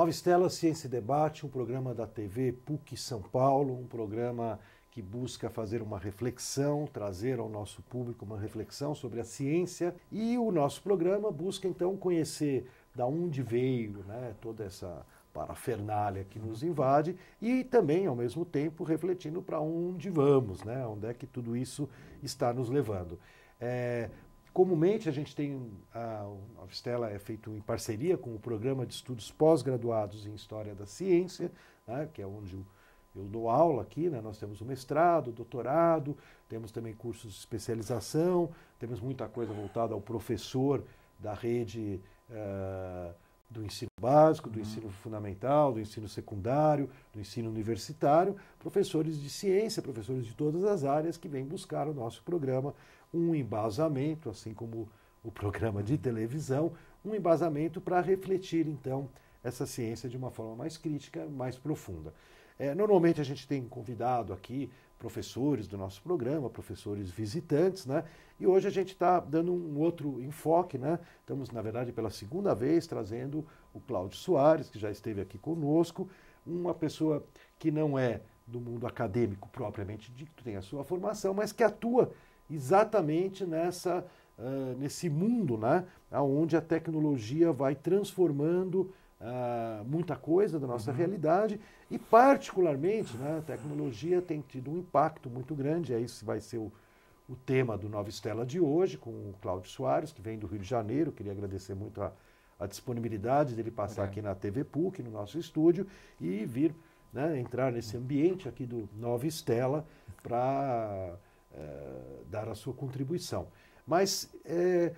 Nova Estela Ciência e Debate, um programa da TV PUC São Paulo, um programa que busca fazer uma reflexão, trazer ao nosso público uma reflexão sobre a ciência. E o nosso programa busca então conhecer da onde veio né, toda essa parafernália que nos invade e também, ao mesmo tempo, refletindo para onde vamos, né, onde é que tudo isso está nos levando. É, Comumente a gente tem, a, a é feito em parceria com o Programa de Estudos Pós-Graduados em História da Ciência, né, que é onde eu, eu dou aula aqui, né, nós temos o mestrado, o doutorado, temos também cursos de especialização, temos muita coisa voltada ao professor da rede uh, do ensino básico, do uhum. ensino fundamental, do ensino secundário, do ensino universitário, professores de ciência, professores de todas as áreas que vêm buscar o nosso programa um embasamento, assim como o programa de televisão, um embasamento para refletir, então, essa ciência de uma forma mais crítica, mais profunda. É, normalmente a gente tem convidado aqui professores do nosso programa, professores visitantes, né? E hoje a gente está dando um outro enfoque, né? Estamos, na verdade, pela segunda vez trazendo o Cláudio Soares, que já esteve aqui conosco, uma pessoa que não é do mundo acadêmico propriamente dito, tem a sua formação, mas que atua exatamente nessa, uh, nesse mundo né, onde a tecnologia vai transformando uh, muita coisa da nossa uhum. realidade e, particularmente, né, a tecnologia tem tido um impacto muito grande. É isso que vai ser o, o tema do Nova Estela de hoje, com o Cláudio Soares, que vem do Rio de Janeiro. Queria agradecer muito a, a disponibilidade dele passar é. aqui na TV PUC, no nosso estúdio, e vir né, entrar nesse ambiente aqui do Nova Estela para eh, dar a sua contribuição. Mas, é,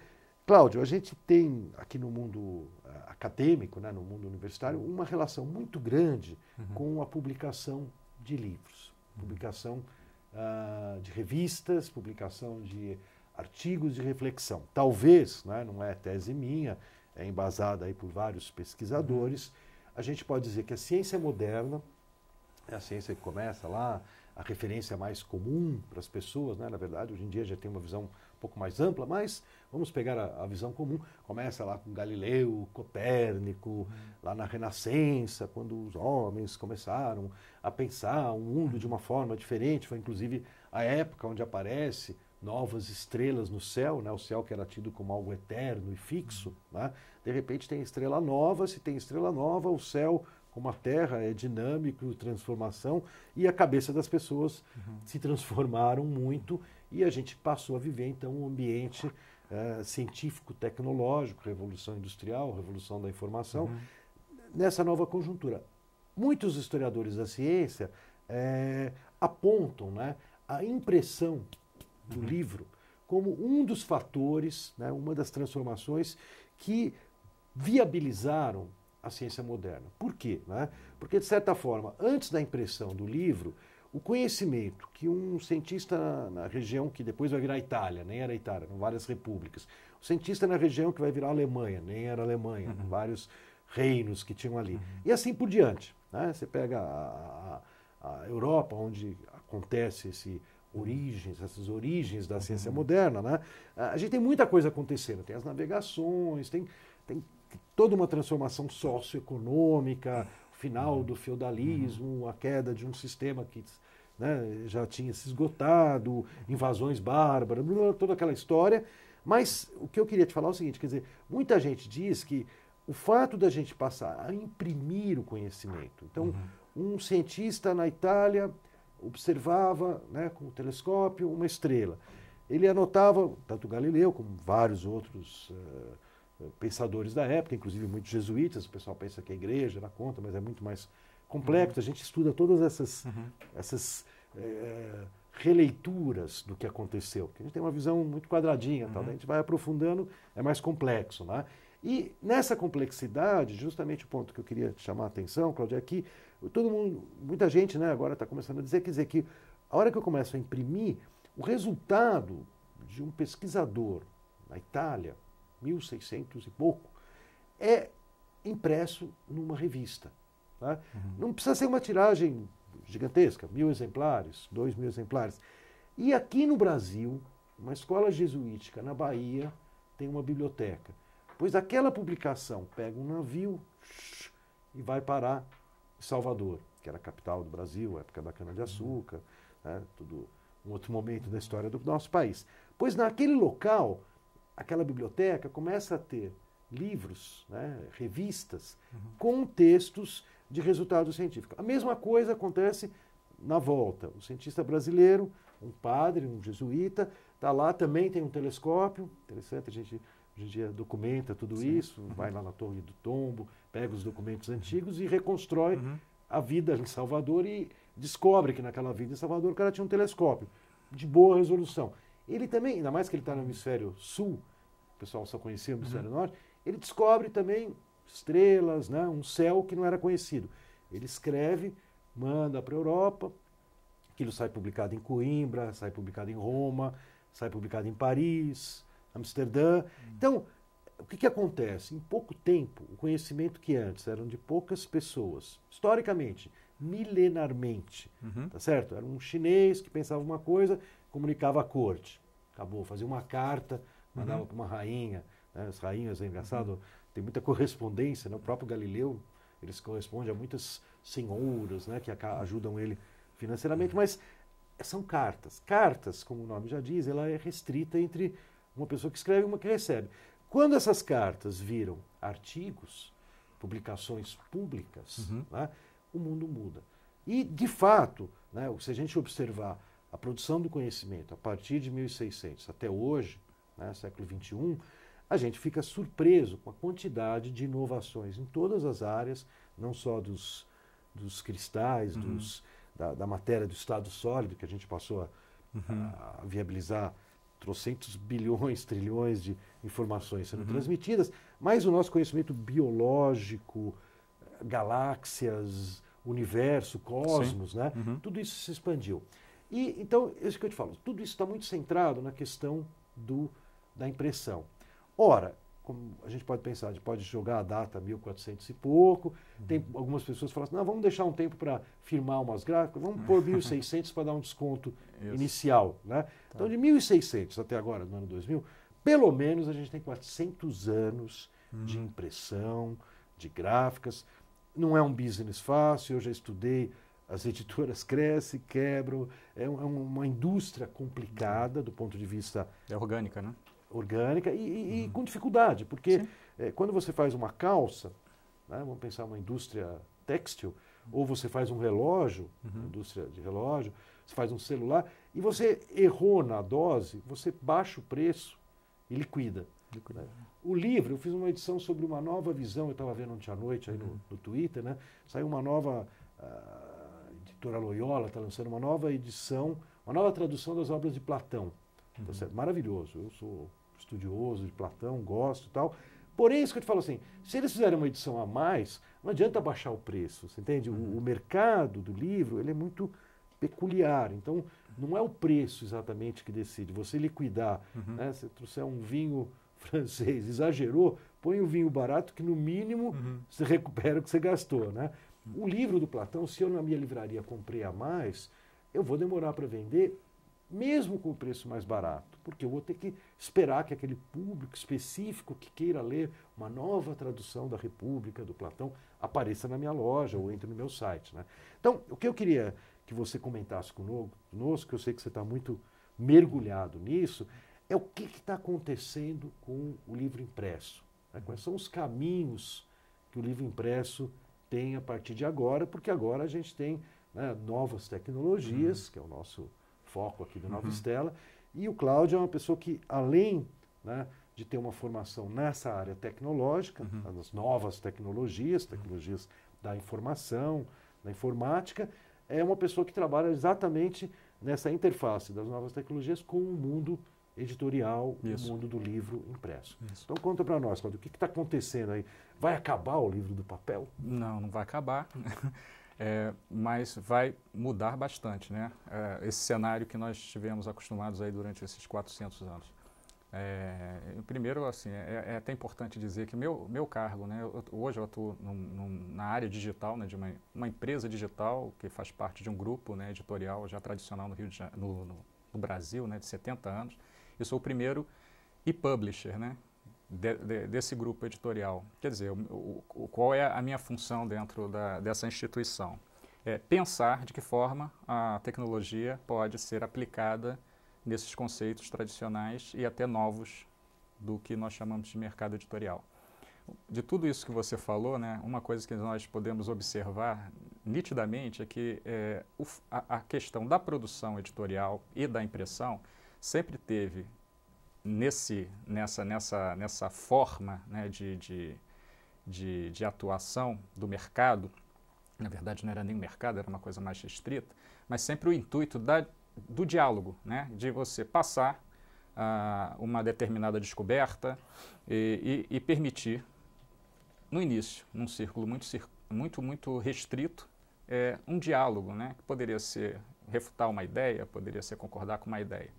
Cláudio, a gente tem aqui no mundo eh, acadêmico, né, no mundo universitário, uma relação muito grande uhum. com a publicação de livros, uhum. publicação uh, de revistas, publicação de artigos de reflexão. Talvez, né, não é tese minha, é embasada aí por vários pesquisadores, uhum. a gente pode dizer que a ciência moderna é a ciência que começa lá a referência mais comum para as pessoas, né? na verdade, hoje em dia já tem uma visão um pouco mais ampla, mas vamos pegar a, a visão comum. Começa lá com Galileu, Copérnico, uhum. lá na Renascença, quando os homens começaram a pensar o mundo de uma forma diferente. Foi inclusive a época onde aparece novas estrelas no céu, né? o céu que era tido como algo eterno e fixo. Hum. Né? De repente tem estrela nova, se tem estrela nova, o céu como a Terra é dinâmico, transformação, e a cabeça das pessoas uhum. se transformaram muito e a gente passou a viver então um ambiente uh, científico, tecnológico, revolução industrial, revolução da informação, uhum. nessa nova conjuntura. Muitos historiadores da ciência eh, apontam né, a impressão do uhum. livro como um dos fatores, né, uma das transformações que viabilizaram a ciência moderna. Por quê? Né? Porque, de certa forma, antes da impressão do livro, o conhecimento que um cientista na região que depois vai virar Itália, nem era Itália, eram várias repúblicas, o cientista na região que vai virar Alemanha, nem era Alemanha, uhum. vários reinos que tinham ali, uhum. e assim por diante. Né? Você pega a, a, a Europa, onde acontece esse origens, essas origens da ciência uhum. moderna, né? A gente tem muita coisa acontecendo, tem as navegações, tem, tem toda uma transformação socioeconômica, o final do feudalismo, a queda de um sistema que né, já tinha se esgotado, invasões bárbaras, toda aquela história. Mas o que eu queria te falar é o seguinte: quer dizer, muita gente diz que o fato da gente passar a imprimir o conhecimento. Então, uhum. um cientista na Itália observava né, com o telescópio uma estrela. Ele anotava, tanto Galileu como vários outros. Uh, eh, pensadores da época, inclusive muitos jesuítas, o pessoal pensa que a é igreja, era conta, mas é muito mais complexo. Uhum. A gente estuda todas essas, uhum. essas é, releituras do que aconteceu, porque a gente tem uma visão muito quadradinha, uhum. tal, a gente vai aprofundando, é mais complexo. Né? E nessa complexidade, justamente o ponto que eu queria chamar a atenção, Claudio, é que todo mundo, muita gente né, agora está começando a dizer, quer dizer que a hora que eu começo a imprimir, o resultado de um pesquisador na Itália, 1600 e pouco, é impresso numa revista. Tá? Uhum. Não precisa ser uma tiragem gigantesca, mil exemplares, dois mil exemplares. E aqui no Brasil, uma escola jesuítica na Bahia tem uma biblioteca. Pois aquela publicação pega um navio e vai parar em Salvador, que era a capital do Brasil, época da cana-de-açúcar, uhum. né? tudo um outro momento da história do nosso país. Pois naquele local aquela biblioteca começa a ter livros, né, revistas, uhum. com textos de resultado científico. A mesma coisa acontece na volta. O cientista brasileiro, um padre, um jesuíta, está lá também, tem um telescópio, interessante, a gente hoje em dia documenta tudo Sim. isso, uhum. vai lá na Torre do Tombo, pega os documentos uhum. antigos e reconstrói uhum. a vida em Salvador e descobre que naquela vida em Salvador o cara tinha um telescópio de boa resolução ele também, ainda mais que ele está no hemisfério sul, o pessoal só conhecia o uhum. hemisfério uhum. norte, ele descobre também estrelas, né, um céu que não era conhecido. Ele escreve, manda para a Europa, aquilo sai publicado em Coimbra, sai publicado em Roma, sai publicado em Paris, Amsterdã. Uhum. Então, o que, que acontece? Em pouco tempo, o conhecimento que antes eram de poucas pessoas, historicamente, milenarmente, uhum. tá certo? Era um chinês que pensava uma coisa, comunicava à corte. Acabou, fazia uma carta, uhum. mandava uhum. para uma rainha. Né? As rainhas, é engraçado, uhum. tem muita correspondência. Né? O próprio Galileu, ele se corresponde a muitas senhoras né? que ajudam ele financeiramente. Uhum. Mas são cartas. Cartas, como o nome já diz, ela é restrita entre uma pessoa que escreve e uma que recebe. Quando essas cartas viram artigos, publicações públicas, uhum. né? o mundo muda. E, de fato, né, se a gente observar a produção do conhecimento a partir de 1600 até hoje, né, século 21, a gente fica surpreso com a quantidade de inovações em todas as áreas, não só dos, dos cristais, uhum. dos, da, da, matéria do estado sólido, que a gente passou a, uhum. a viabilizar trocentos bilhões, trilhões de informações sendo uhum. transmitidas, mas o nosso conhecimento biológico, eh, galáxias, universo, cosmos, né, uhum. Tudo isso se expandiu. E então, é isso que eu te falo, tudo isso está muito centrado na questão do, da impressão. Ora, como a gente pode pensar, a gente pode jogar a data 1400 e pouco. Uhum. Tem algumas pessoas que falam assim: não, vamos deixar um tempo para firmar umas gráficas, vamos pôr 1600 para dar um desconto Isso. inicial. Né? Tá. Então, de 1600 até agora, no ano 2000, pelo menos a gente tem 400 anos uhum. de impressão, de gráficas. Não é um business fácil, eu já estudei as editoras crescem, quebram, é, um, é uma indústria complicada do ponto de vista. É orgânica, né? Orgânica e, e, uhum. e com dificuldade, porque é, quando você faz uma calça, né, vamos pensar uma indústria têxtil, ou você faz um relógio, uhum. indústria de relógio, você faz um celular, e você errou na dose, você baixa o preço e liquida. liquida. Né? O livro, eu fiz uma edição sobre uma nova visão, eu estava vendo ontem à noite aí no, uhum. no Twitter, né? Saiu uma nova. Uh, editora Loyola está lançando uma nova edição, uma nova tradução das obras de Platão. Tá uhum. Tá Maravilhoso. Eu sou estudioso de Platão, gosto e tal. Porém, isso que eu te falo assim, se eles fizerem uma edição a mais, não adianta baixar o preço, você entende? Uhum. O, o, mercado do livro, ele é muito peculiar, então não é o preço exatamente que decide, você liquidar, uhum. né? Se trouxer um vinho francês, exagerou, põe o um vinho barato que no mínimo uhum. você recupera o que você gastou, né? O livro do Platão, se eu na minha livraria comprei a mais, eu vou demorar para vender, mesmo com o preço mais barato, porque eu vou ter que esperar que aquele público específico que queira ler uma nova tradução da República, do Platão, apareça na minha loja ou entre no meu site. Né? Então, o que eu queria que você comentasse conosco, que eu sei que você está muito mergulhado nisso, é o que está acontecendo com o livro impresso. Né? Quais são os caminhos que o livro impresso tem a partir de agora, porque agora a gente tem né, novas tecnologias, uhum. que é o nosso foco aqui do Nova uhum. Estela, e o Cláudio é uma pessoa que, além né, de ter uma formação nessa área tecnológica, uhum. nas novas tecnologias, uhum. tecnologias da informação, da informática, é uma pessoa que trabalha exatamente nessa interface das novas tecnologias com o mundo editorial no mundo do livro impresso. Isso. Então conta para nós, Claudio, o que está acontecendo aí? Vai acabar o livro do papel? Não, não vai acabar, né? é, mas vai mudar bastante, né? É, esse cenário que nós tivemos acostumados aí durante esses 400 anos. É, primeiro, assim, é, é, é, até importante dizer que meu, meu cargo, né, eu, hoje eu atuo num, num, na área digital, né, de uma, uma, empresa digital que faz parte de um grupo né, editorial já tradicional no, Rio de, no, no, no Brasil, né, de 70 anos, eu sou o primeiro e-publisher, né? De, de, desse grupo editorial. Quer dizer, o, o, qual é a minha função dentro da, dessa instituição? É pensar de que forma a tecnologia pode ser aplicada nesses conceitos tradicionais e até novos do que nós chamamos de mercado editorial. De tudo isso que você falou, né, uma coisa que nós podemos observar nitidamente é que é, o, a, a questão da produção editorial e da impressão sempre teve nesse, nessa, nessa, nessa forma né, de, de, de, de atuação do mercado, na verdade não era nem mercado, era uma coisa mais restrita, mas sempre o intuito da, do diálogo, né, de você passar ah, uma determinada descoberta e, e, e, permitir, no início, num círculo muito, muito, muito restrito, é, um diálogo, né, que poderia ser refutar uma ideia, poderia ser concordar com uma ideia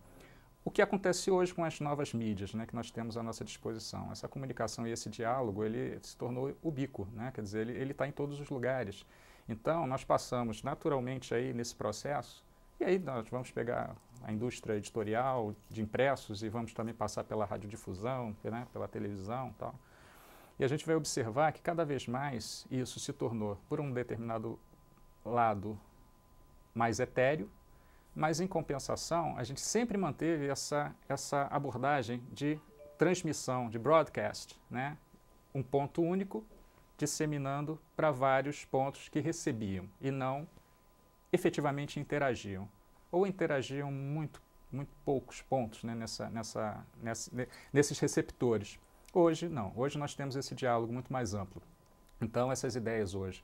o que acontece hoje com as novas mídias né, que nós temos à nossa disposição. Essa comunicação e esse diálogo, ele se tornou ubíquo, né? quer dizer, ele está em todos os lugares. Então, nós passamos naturalmente aí nesse processo, e aí nós vamos pegar a indústria editorial de impressos e vamos também passar pela radiodifusão, né, pela televisão e tal. E a gente vai observar que cada vez mais isso se tornou, por um determinado lado, mais etéreo, mas, em compensação, a gente sempre manteve essa, essa abordagem de transmissão, de broadcast, né? um ponto único disseminando para vários pontos que recebiam e não efetivamente interagiam. Ou interagiam muito, muito poucos pontos né, nessa, nessa, nessa, nesses receptores. Hoje, não. Hoje nós temos esse diálogo muito mais amplo. Então, essas ideias hoje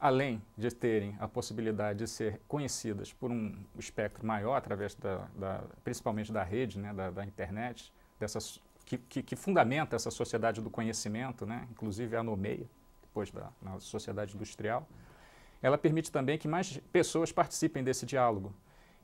além de terem a possibilidade de ser conhecidas por um espectro maior, através da, da principalmente da rede, né, da, da internet, dessas, que, que, que, fundamenta essa sociedade do conhecimento, né, inclusive a nomeia, depois da na sociedade industrial, ela permite também que mais pessoas participem desse diálogo.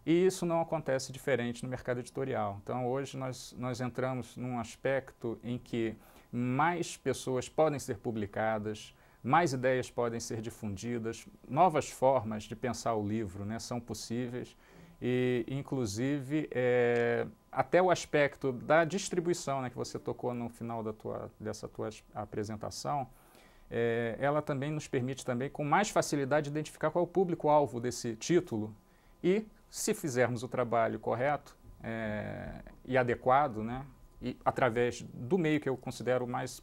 E isso não acontece diferente no mercado editorial. Então, hoje nós, nós entramos num aspecto em que mais pessoas podem ser publicadas, mais ideias podem ser difundidas, novas formas de pensar o livro né, são possíveis e, inclusive, é, até o aspecto da distribuição né, que você tocou no final da tua, dessa tua apresentação, é, ela também nos permite também com mais facilidade identificar qual é o público-alvo desse título e, se fizermos o trabalho correto é, e adequado, né, e através do meio que eu considero mais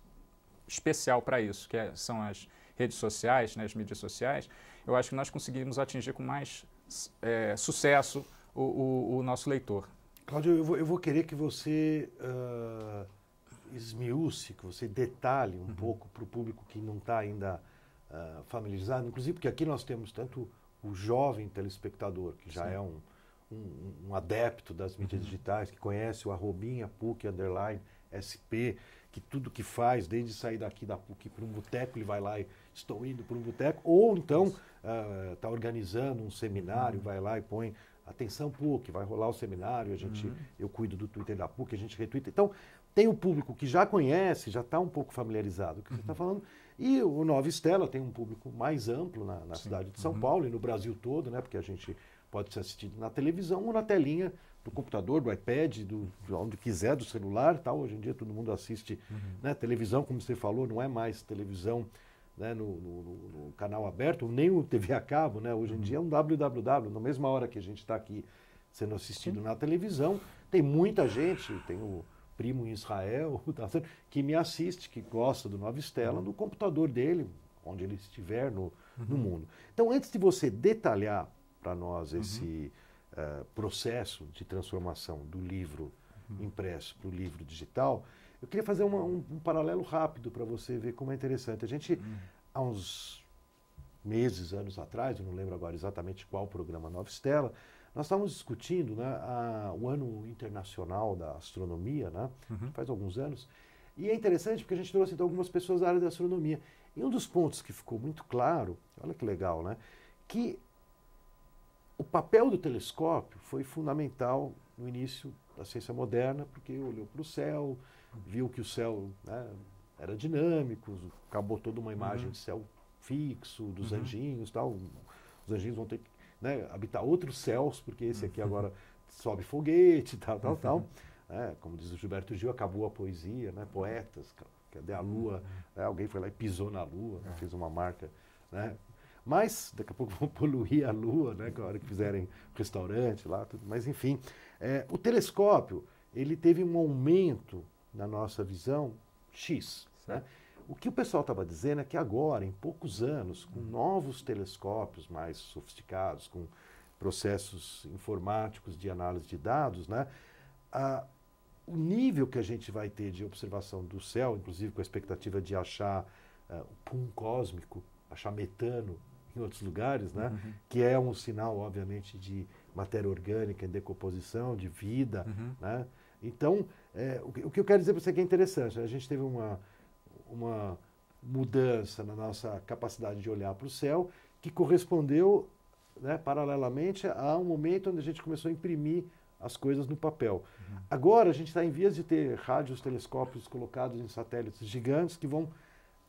especial para isso, que é, são as redes sociais, né, as mídias sociais, eu acho que nós conseguimos atingir com mais é, sucesso o, o, o, nosso leitor. Cláudio, eu vou, eu vou querer que você uh, que você detalhe um uhum. pouco para o público que não está ainda uh, familiarizado, inclusive porque aqui nós temos tanto o jovem telespectador, que já Sim. é um, um, um, adepto das mídias uhum. digitais, que conhece o arrobinha, PUC, underline, SP, que tudo que faz, desde sair daqui da PUC para um boteco, ele vai lá e estou indo para um boteco, ou então está ah, uh, organizando um seminário, uhum. vai lá e põe atenção PUC, vai rolar o seminário, a gente, uhum. eu cuido do Twitter da PUC, a gente retuita. Então, tem o público que já conhece, já está um pouco familiarizado com o que tá uhum. você está falando, e o Nova Estela tem um público mais amplo na, na cidade de São uhum. Paulo e no Brasil todo, né? Porque a gente pode ser assistido na televisão ou na telinha do computador, do iPad, do, onde quiser, do celular, tal. Hoje em dia todo mundo assiste, uhum. né? Televisão, como você falou, não é mais televisão né, no, no, no, canal aberto, nem o TV a cabo, né? Hoje em uhum. dia é um www. Na mesma hora que a gente está aqui sendo assistido na televisão, tem muita gente, tem o primo em Israel, que me assiste, que gosta do Nova Estela, uhum. no computador dele, onde ele estiver no, no uhum. mundo. Então, antes de você detalhar para nós uhum. esse eh, processo de transformação do livro uhum. impresso para o livro digital, eu queria fazer uma, um, um, paralelo rápido para você ver como é interessante. A gente, uhum. há uns meses, anos atrás, eu não lembro agora exatamente qual programa Nova Estela, nós estávamos discutindo né, a, o ano internacional da astronomia, né, uhum. faz alguns anos, e é interessante porque a gente trouxe então, algumas pessoas da área da astronomia. E um dos pontos que ficou muito claro, olha que legal, né, que o papel do telescópio foi fundamental no início da ciência moderna, porque olhou para o céu, viu que o céu né, era dinâmico, acabou toda uma imagem uhum. de céu fixo, dos uhum. anjinhos tal. Os anjinhos vão ter que né, habitar outros céus, porque esse aqui uhum. agora sobe foguete, tal, tal, uhum. tal. É, como diz o Gilberto Gil, acabou a poesia, né, poetas, cadê a lua? Uhum. É, alguém foi lá e pisou na lua, é. fez uma marca. Né? Mas daqui a pouco vão poluir a Lua, né? Que a hora que fizerem o restaurante lá, tudo. Mas enfim, é, o telescópio ele teve um aumento na nossa visão X. Né? O que o pessoal estava dizendo é que agora, em poucos anos, com novos telescópios mais sofisticados, com processos informáticos de análise de dados, né, a, o nível que a gente vai ter de observação do céu, inclusive com a expectativa de achar uh, o pum cósmico, achar metano em outros lugares, né? Uhum. que é um sinal, obviamente, de matéria orgânica em decomposição, de vida. Uhum. Né? Então, é, o, que eu quero dizer para você é que é interessante, né? a gente teve uma, uma mudança na nossa capacidade de olhar para o céu que correspondeu, né, paralelamente, a um momento onde a gente começou a imprimir as coisas no papel. Uhum. Agora a gente está em vias de ter rádios, telescópios colocados em satélites gigantes que vão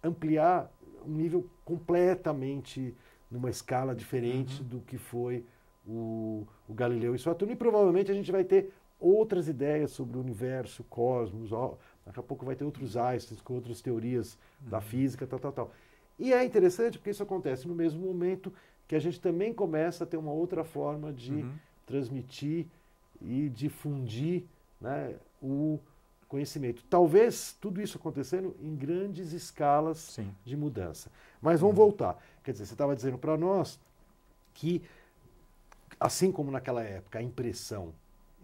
ampliar um nível completamente numa escala uhum. diferente uhum. do que foi o, o Galileu e sua turma. E provavelmente a gente vai ter outras ideias sobre o universo, o cosmos, ó, daqui a pouco vai ter outros Einstein com outras teorias uhum. da física, tal, tal, tal. E é interessante porque isso acontece no mesmo momento que a gente também começa a ter uma outra forma de uhum. transmitir e difundir né, o, conhecimento. Talvez tudo isso acontecendo em grandes escalas Sim. de mudança. Mas vamos uhum. voltar. Quer dizer, você estava dizendo para nós que, assim como naquela época, a impressão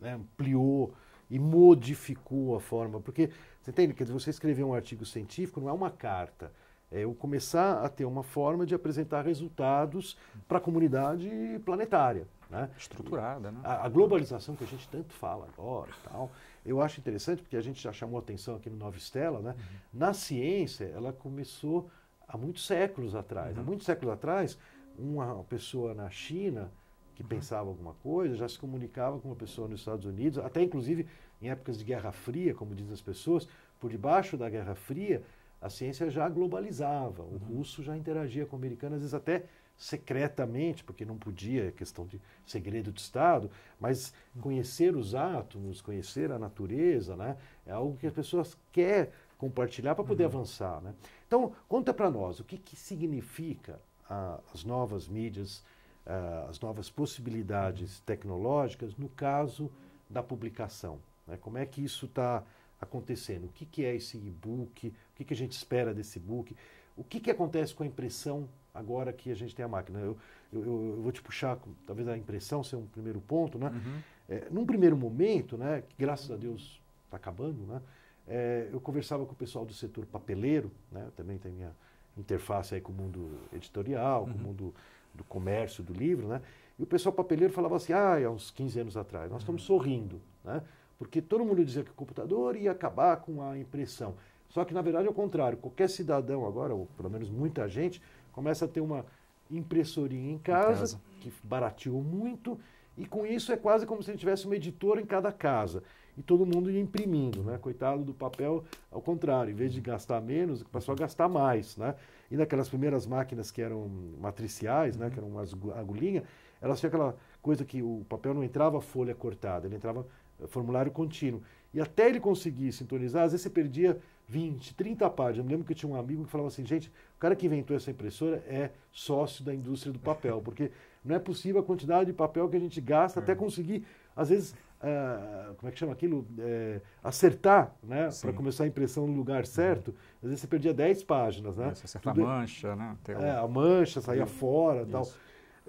né, ampliou e modificou a forma. Porque, você entende? Quer dizer, você escrever um artigo científico não é uma carta. É eu começar a ter uma forma de apresentar resultados para a comunidade planetária. Né? Estruturada, né? A, a, globalização que a gente tanto fala agora e tal, eu acho interessante porque a gente já chamou atenção aqui no Nova Estela, né? Uhum. Na ciência, ela começou há muitos séculos atrás. Uhum. Há muitos séculos atrás, uma pessoa na China que uhum. pensava alguma coisa já se comunicava com uma pessoa nos Estados Unidos, até inclusive em épocas de Guerra Fria, como dizem as pessoas, por debaixo da Guerra Fria, a ciência já globalizava, o uhum. russo já interagia com o americano, às vezes até secretamente, porque não podia, é questão de segredo de Estado, mas uhum. conhecer os átomos, conhecer a natureza, né, é algo que as pessoas querem compartilhar para poder uhum. avançar. Né? Então, conta para nós, o que, que significa a, as novas mídias, a, as novas possibilidades tecnológicas no caso da publicação? Né? Como é que isso está acontecendo. O que, que é esse e-book? O que, que a gente espera desse e-book? O que, que acontece com a impressão agora que a gente tem a máquina? Eu, eu, eu vou te puxar, talvez a impressão ser um primeiro ponto, né? Uhum. É, num primeiro momento, né, que graças a Deus está acabando, né? É, eu conversava com o pessoal do setor papeleiro, né? Também tem minha interface aí com o mundo editorial, com uhum. o mundo do comércio, do livro, né? E o pessoal papeleiro falava assim, ah, há uns 15 anos atrás, nós estamos sorrindo, né? Porque todo mundo dizia que o computador ia acabar com a impressão. Só que, na verdade, é o contrário. Qualquer cidadão agora, ou pelo menos muita gente, começa a ter uma impressorinha em casa, em casa. que barateou muito, e com isso é quase como se a gente tivesse uma editora em cada casa. E todo mundo ia imprimindo, né? Coitado do papel, ao contrário, em vez de gastar menos, passou a gastar mais, né? E naquelas primeiras máquinas que eram matriciais, né? Uhum. Que eram umas agulhinhas, elas tinham aquela coisa que o papel não entrava folha cortada, ele entrava eh, formulário contínuo. E até ele conseguir sintonizar, às vezes você perdia 20, 30 páginas. Eu me lembro que eu tinha um amigo que falava assim, gente, o cara que inventou essa impressora é sócio da indústria do papel, porque não é possível a quantidade de papel que a gente gasta é. até conseguir, às vezes, eh, como é que chama aquilo? É, acertar, né? Para começar a impressão no lugar certo. Uhum. Às vezes você perdia 10 páginas, né? Você acerta Tudo... a é mancha, né? É, a mancha saía Sim. fora e tal.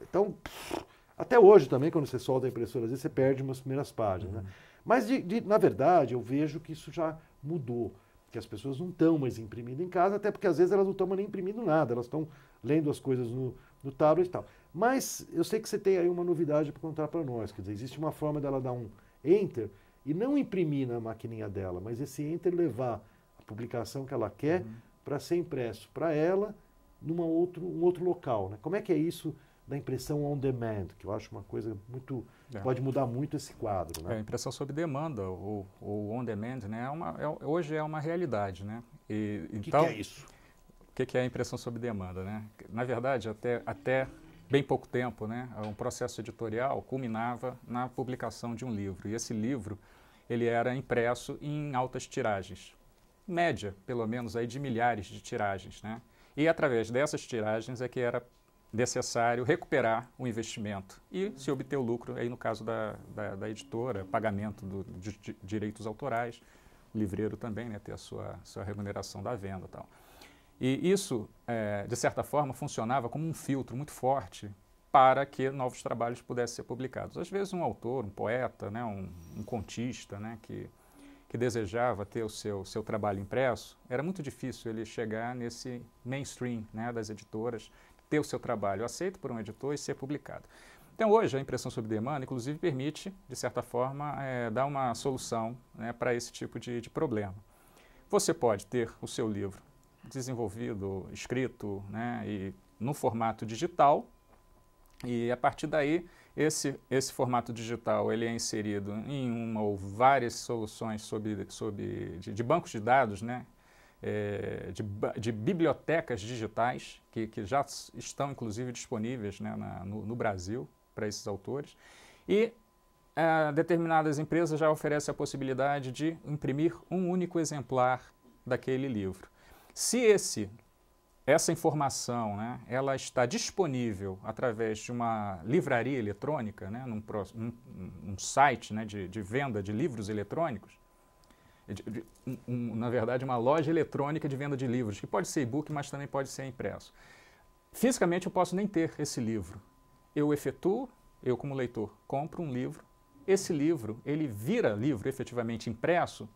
Então, pff, até hoje também, quando você solta a impressora, às vezes você perde umas primeiras páginas. Né? Uhum. Né? Mas, de, de, na verdade, eu vejo que isso já mudou. Que as pessoas não estão mais imprimindo em casa, até porque às vezes elas não estão nem imprimindo nada, elas estão lendo as coisas no, no tablet e tal. Mas eu sei que você tem aí uma novidade para contar para nós. Quer dizer, existe uma forma dela dar um enter e não imprimir na maquininha dela, mas esse enter levar a publicação que ela quer uhum. para ser impresso para ela numa outro, um outro local. Né? Como é que é isso? da impressão on demand, que eu acho uma coisa muito. É. pode mudar muito esse quadro. Né? É, impressão sob demanda, ou, ou on demand, né? É uma, é, hoje é uma realidade. Né? E, o que, então, que é isso? O que, que é a impressão sob demanda? Né? Na verdade, até, até bem pouco tempo, né, um processo editorial culminava na publicação de um livro. E esse livro ele era impresso em altas tiragens, média, pelo menos aí de milhares de tiragens, né? E através dessas tiragens é que era necessário recuperar o investimento e se obter o lucro, aí no caso da, da, da editora, pagamento do, de, de, direitos autorais, livreiro também né, ter a sua, sua remuneração da venda. Tal. E isso, é, de certa forma, funcionava como um filtro muito forte para que novos trabalhos pudessem ser publicados. Às vezes um autor, um poeta, né, um, um contista né, que, que desejava ter o seu, seu trabalho impresso, era muito difícil ele chegar nesse mainstream né, das editoras ter o seu trabalho aceito por um editor e ser publicado. Então, hoje, a impressão sob demanda, inclusive, permite, de certa forma, é, dar uma solução né, para esse tipo de, de, problema. Você pode ter o seu livro desenvolvido, escrito né, e no formato digital, e a partir daí, esse, esse formato digital ele é inserido em uma ou várias soluções sobre, sobre, de, de bancos de dados, né, é, de, de, bibliotecas digitais, que, que, já estão inclusive disponíveis né, na, no, no, Brasil para esses autores. E é, determinadas empresas já oferecem a possibilidade de imprimir um único exemplar daquele livro. Se esse essa informação né, ela está disponível através de uma livraria eletrônica, né, num, site né, de, de venda de livros eletrônicos, um, um, na verdade, uma loja eletrônica de venda de livros, que pode ser e-book, mas também pode ser impresso. Fisicamente, eu posso nem ter esse livro. Eu efetuo, eu como leitor, compro um livro. Esse livro, ele vira livro efetivamente impresso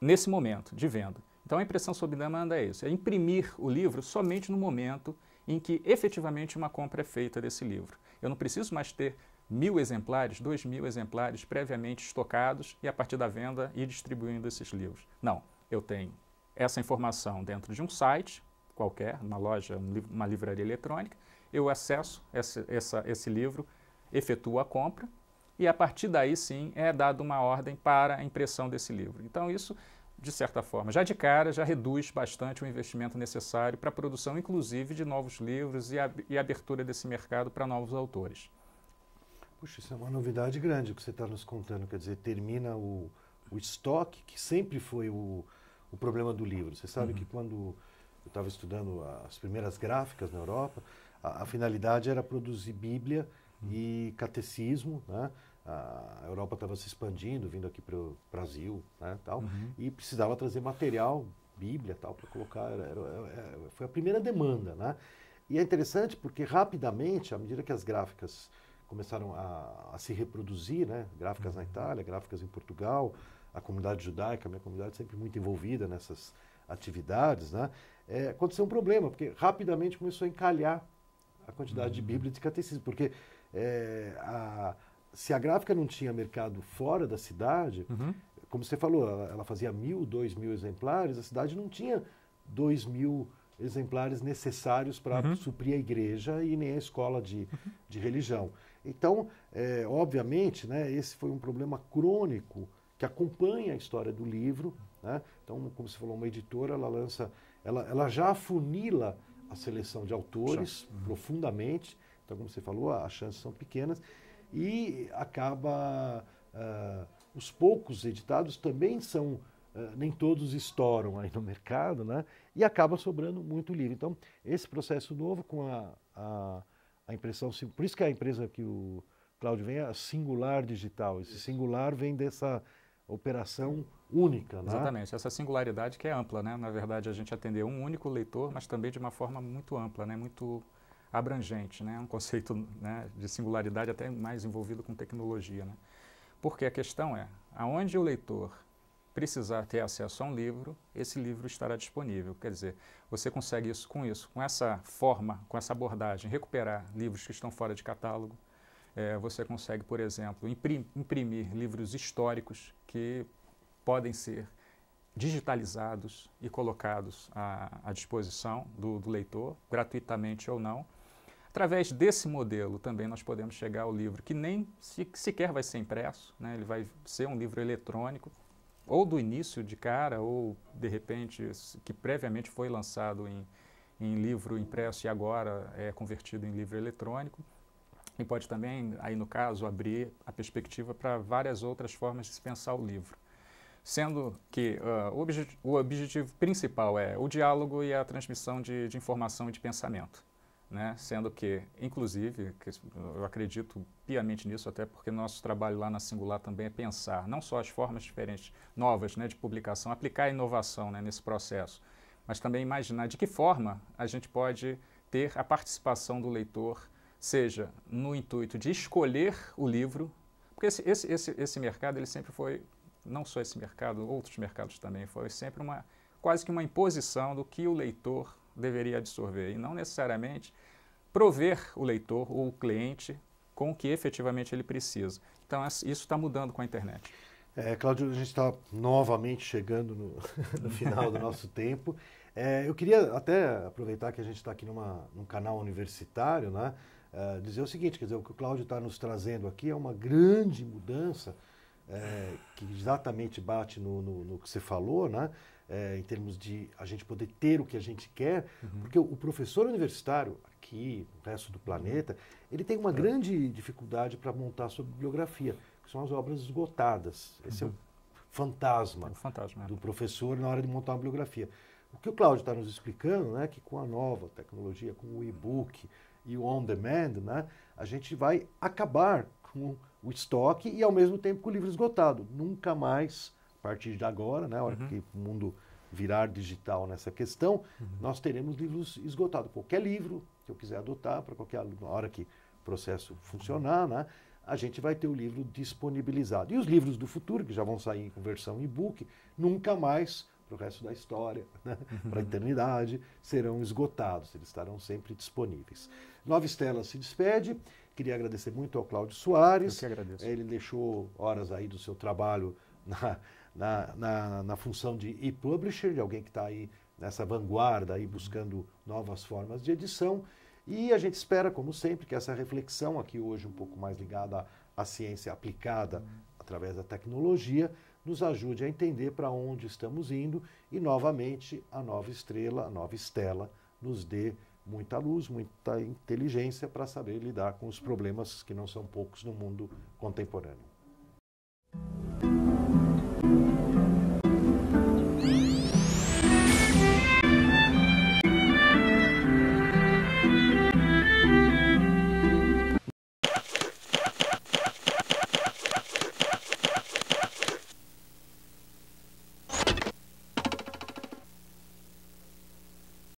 nesse momento de venda. Então, a impressão sob demanda é isso, é imprimir o livro somente no momento em que efetivamente uma compra é feita desse livro. Eu não preciso mais ter mil exemplares, dois mil exemplares previamente estocados e a partir da venda ir distribuindo esses livros. Não, eu tenho essa informação dentro de um site qualquer, uma loja, uma livraria eletrônica, eu acesso esse, essa, esse livro, efetuo a compra e a partir daí sim é dada uma ordem para a impressão desse livro. Então isso, de certa forma, já de cara já reduz bastante o investimento necessário para a produção, inclusive, de novos livros e e abertura desse mercado para novos autores. Puxa, isso é uma novidade grande o que você está nos contando. Quer dizer, termina o, o estoque, que sempre foi o, o problema do livro. Você sabe uhum. que quando eu estava estudando as primeiras gráficas na Europa, a, a finalidade era produzir Bíblia uhum. e catecismo, né? A Europa estava se expandindo, vindo aqui para o Brasil, né, tal, uhum. e precisava trazer material, Bíblia, tal, para colocar. Era, era, era, foi a primeira demanda, né? E é interessante porque rapidamente, à medida que as gráficas começaram a, a se reproduzir, né? Gráficas na uhum. Itália, gráficas em Portugal, a comunidade judaica, a minha comunidade sempre muito envolvida nessas atividades, né? É, aconteceu um problema, porque rapidamente começou a encalhar a quantidade uhum. de Bíblia e de catecismo, porque é, a, se a gráfica não tinha mercado fora da cidade, uhum. como você falou, ela, ela, fazia mil, dois mil exemplares, a cidade não tinha dois mil exemplares necessários para uhum. suprir a igreja e nem a escola de, uhum. de religião. Então, é, obviamente, né, esse foi um problema crônico que acompanha a história do livro. Né? Então, como você falou, uma editora, ela lança, ela, ela já afunila a seleção de autores uhum. profundamente. Então, como você falou, as chances são pequenas. E acaba. Uh, os poucos editados também são. Uh, nem todos estouram aí no mercado, né? E acaba sobrando muito livro. Então, esse processo novo com a, a a impressão, por isso que a empresa que o Cláudio vem é a Singular Digital. Esse singular vem dessa operação única. Né? Exatamente, essa singularidade que é ampla, né? Na verdade, a gente atender um único leitor, mas também de uma forma muito ampla, né? Muito abrangente, né? É um conceito né, de singularidade até mais envolvido com tecnologia, né? Porque a questão é, aonde o leitor precisar ter acesso a um livro, esse livro estará disponível. Quer dizer, você consegue isso com isso, com essa forma, com essa abordagem, recuperar livros que estão fora de catálogo. É, você consegue, por exemplo, imprimir livros históricos que podem ser digitalizados e colocados à, à disposição do, do leitor, gratuitamente ou não. Através desse modelo também nós podemos chegar ao livro que nem se, sequer vai ser impresso, né? ele vai ser um livro eletrônico, ou do início de cara, ou de repente, que previamente foi lançado em, em livro impresso e agora é convertido em livro eletrônico. E pode também, aí no caso, abrir a perspectiva para várias outras formas de se pensar o livro. Sendo que uh, o, obje o, objetivo principal é o diálogo e a transmissão de, de informação e de pensamento né? sendo que, inclusive, que eu acredito piamente nisso, até porque nosso trabalho lá na Singular também é pensar não só as formas diferentes, novas né, de publicação, aplicar a inovação né, nesse processo, mas também imaginar de que forma a gente pode ter a participação do leitor, seja no intuito de escolher o livro, porque esse, esse, esse, esse mercado ele sempre foi, não só esse mercado, outros mercados também, foi sempre uma quase que uma imposição do que o leitor deveria absorver, e não necessariamente prover o leitor ou o cliente com o que efetivamente ele precisa. Então, isso está mudando com a internet. É, Cláudio, a gente está novamente chegando no, no, final do nosso tempo. É, eu queria até aproveitar que a gente está aqui numa, num canal universitário, né? É, dizer o seguinte, quer dizer, o que o Cláudio está nos trazendo aqui é uma grande mudança é, que exatamente bate no, no, no que você falou, né? é, em termos de a gente poder ter o que a gente quer, uhum. porque o, professor universitário, aqui, no resto do planeta, ele tem uma é. grande dificuldade para montar sua bibliografia, que são as obras esgotadas. Esse uhum. é o uhum. fantasma, é um fantasma é. do professor na hora de montar uma bibliografia. O que o Cláudio está nos explicando né, é que com a nova tecnologia, com o e-book e o on-demand, né, a gente vai acabar com o estoque e, ao mesmo tempo, com o livro esgotado. Nunca mais partir de agora, né, hora uhum. que o mundo virar digital nessa questão, uhum. nós teremos livros esgotados. Qualquer livro que eu quiser adotar, para qualquer hora que o processo funcionar, né, a gente vai ter o livro disponibilizado. E os livros do futuro, que já vão sair em versão e-book, nunca mais para o resto da história, né, uhum. para a eternidade, serão esgotados, eles estarão sempre disponíveis. Nova Estela se despede. Queria agradecer muito ao Cláudio Soares. Eu que agradeço. Ele deixou horas aí do seu trabalho na, na, na, na função de e-publisher, de alguém que está aí nessa vanguarda, aí buscando novas formas de edição. E a gente espera, como sempre, que essa reflexão aqui hoje, um pouco mais ligada à, à ciência aplicada através da tecnologia, nos ajude a entender para onde estamos indo e, novamente, a nova estrela, a nova estela, nos dê muita luz, muita inteligência para saber lidar com os problemas que não são poucos no mundo contemporâneo.